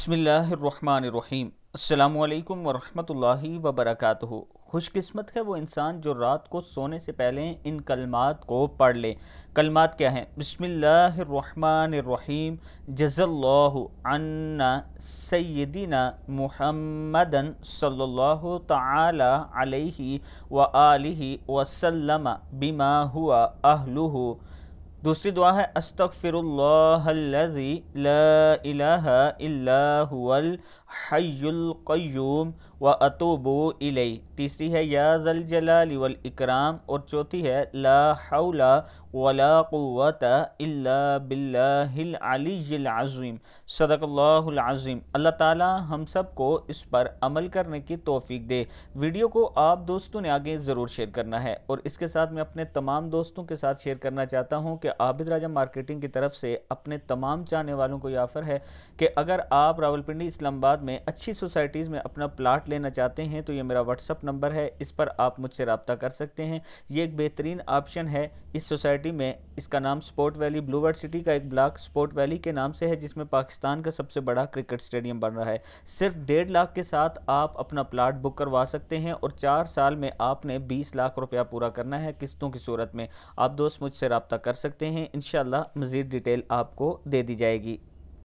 بسم اللہ الرحمن الرحیم السلام علیکم ورحمۃ اللہ وبرکاتہ خوش قسمت ہے وہ انسان جو رات کو سونے سے پہلے ان کلمات کو پڑھ لے کلمات کیا ہیں بسم اللہ الرحمن الرحیم جز اللہ عنا سیدنا محمد صلی اللہ تعالی علیہ و وسلم بما بما اہلہ دوسری دعا ہے استغفر اللہ الذي لا الہ الا هو الحی القیوم تیسری ہے اور چوتھی ہے صدق اللہ العظیم اللہ تعالی ہم سب کو اس پر عمل کرنے کی توفیق دے ویڈیو کو آپ دوستوں نے آگے ضرور شیئر کرنا ہے اور اس کے ساتھ میں اپنے تمام دوستوں کے ساتھ شیئر کرنا چاہتا ہوں کہ عابد راجہ مارکیٹنگ کی طرف سے اپنے تمام چاہنے والوں کو یہ آفر ہے کہ اگر آپ راولپنڈی اسلام آباد میں اچھی سوسائٹیز میں اپنا پلاٹ لینا چاہتے ہیں تو یہ میرا واٹس اپ نمبر ہے اس پر آپ مجھ سے رابطہ کر سکتے ہیں یہ ایک بہترین آپشن ہے اس سوسائٹی میں اس کا نام sport valley blue world city کا ایک بلاک سپورٹ ویلی کے نام سے ہے جس میں پاکستان کا سب سے بڑا کرکٹ سٹیڈیم بن رہا ہے صرف ڈیڑھ لاکھ کے ساتھ آپ اپنا پلاٹ بک کروا سکتے ہیں اور چار سال میں آپ نے بیس لاکھ روپیہ پورا کرنا ہے قسطوں کی صورت میں آپ دوست مجھ سے رابطہ کر سکتے ہیں انشاءاللہ مزید ڈیٹیل آپ کو دے دی جائے گی